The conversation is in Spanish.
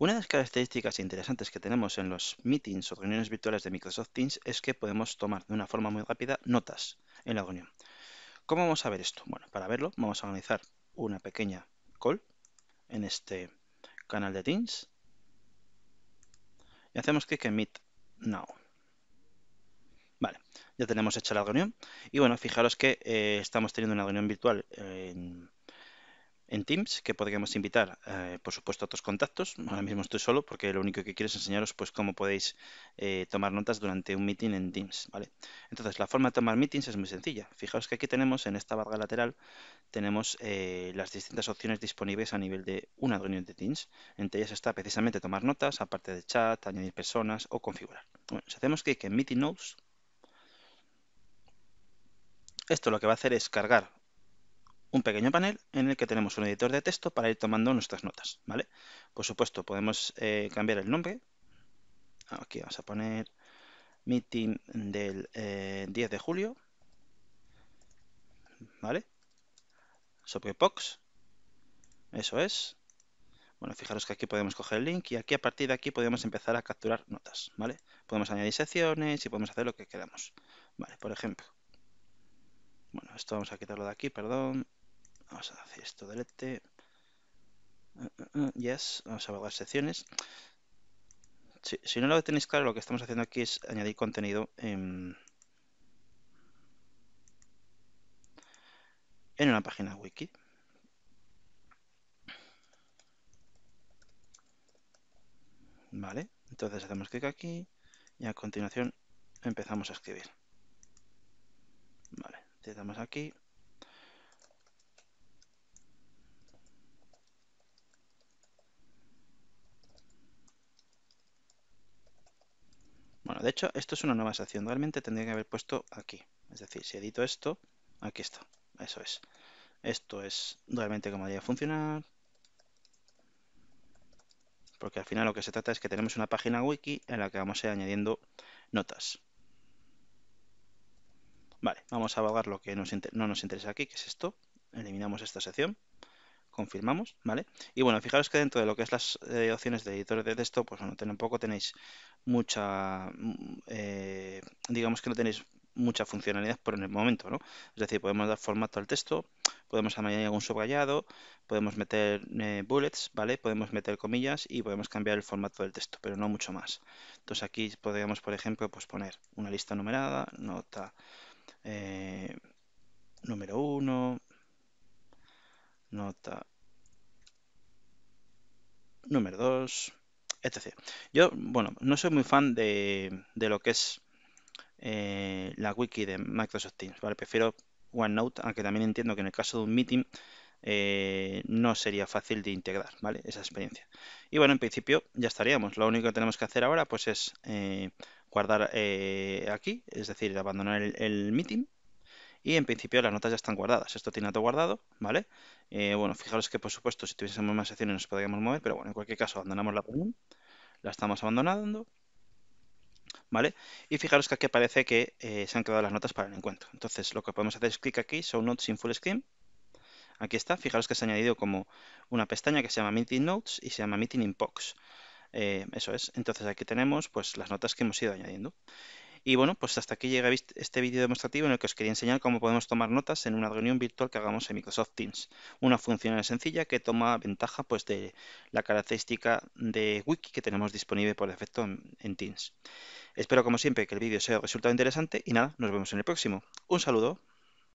Una de las características interesantes que tenemos en los meetings o reuniones virtuales de Microsoft Teams es que podemos tomar de una forma muy rápida notas en la reunión. ¿Cómo vamos a ver esto? Bueno, para verlo vamos a organizar una pequeña call en este canal de Teams y hacemos clic en Meet Now. Vale, ya tenemos hecha la reunión y bueno, fijaros que eh, estamos teniendo una reunión virtual en en Teams, que podríamos invitar, eh, por supuesto, a otros contactos. Ahora mismo estoy solo porque lo único que quiero es enseñaros pues, cómo podéis eh, tomar notas durante un meeting en Teams. ¿vale? Entonces, la forma de tomar meetings es muy sencilla. Fijaos que aquí tenemos, en esta barra lateral, tenemos eh, las distintas opciones disponibles a nivel de una reunión de Teams. Entre ellas está precisamente tomar notas, aparte de chat, añadir personas o configurar. si hacemos clic en Meeting Notes, esto lo que va a hacer es cargar un pequeño panel en el que tenemos un editor de texto para ir tomando nuestras notas, ¿vale? Por supuesto, podemos eh, cambiar el nombre. Aquí vamos a poner meeting del 10 eh, de julio, ¿vale? Sobre Pox, eso es. Bueno, fijaros que aquí podemos coger el link y aquí a partir de aquí podemos empezar a capturar notas, ¿vale? Podemos añadir secciones y podemos hacer lo que queramos, ¿vale? Por ejemplo, bueno, esto vamos a quitarlo de aquí, perdón. Vamos a hacer esto delete. Eh, eh, eh, yes, vamos a guardar secciones. Si, no lo tenéis claro, lo que estamos haciendo aquí es añadir contenido en, en una página wiki. Vale, entonces hacemos clic aquí y a continuación empezamos a escribir. Vale, te damos aquí. de hecho, esto es una nueva sección. Realmente tendría que haber puesto aquí. Es decir, si edito esto, aquí está. Eso es. Esto es realmente como debería funcionar. Porque al final lo que se trata es que tenemos una página wiki en la que vamos a ir añadiendo notas. Vale, vamos a abogar lo que no nos interesa aquí, que es esto. Eliminamos esta sección confirmamos, ¿vale? Y bueno, fijaros que dentro de lo que es las eh, opciones de editores de texto, pues bueno, tampoco tenéis mucha, mm, eh, digamos que no tenéis mucha funcionalidad por en el momento, ¿no? Es decir, podemos dar formato al texto, podemos añadir algún subrayado, podemos meter eh, bullets, ¿vale? Podemos meter comillas y podemos cambiar el formato del texto, pero no mucho más. Entonces aquí podríamos, por ejemplo, pues poner una lista numerada, nota número 1, nota número 2, etc. Yo, bueno, no soy muy fan de, lo que es eh, la wiki de Microsoft Teams, ¿vale? Prefiero OneNote, aunque también entiendo que en el caso de un meeting eh, no sería fácil de integrar, ¿vale? Esa experiencia. Y bueno, en principio ya estaríamos. Lo único que tenemos que hacer ahora, pues es eh, guardar aquí, es decir, abandonar el, el meeting y en principio las notas ya están guardadas. Esto tiene todo guardado, ¿vale? Eh, bueno, fijaros que por supuesto si tuviésemos más secciones nos podríamos mover, pero bueno, en cualquier caso abandonamos la común, la estamos abandonando, ¿vale? Y fijaros que aquí aparece que eh, se han quedado las notas para el encuentro. Entonces lo que podemos hacer es clic aquí, Show Notes in Full Screen. Aquí está, fijaros que se ha añadido como una pestaña que se llama Meeting Notes y se llama Meeting in eh, eso es, entonces aquí tenemos pues las notas que hemos ido añadiendo. Y bueno, pues hasta aquí llega este vídeo demostrativo en el que os quería enseñar cómo podemos tomar notas en una reunión virtual que hagamos en Microsoft Teams. Una función sencilla que toma ventaja pues, de la característica de wiki que tenemos disponible por defecto en, en Teams. Espero como siempre que el vídeo os haya resultado interesante y nada, nos vemos en el próximo. Un saludo.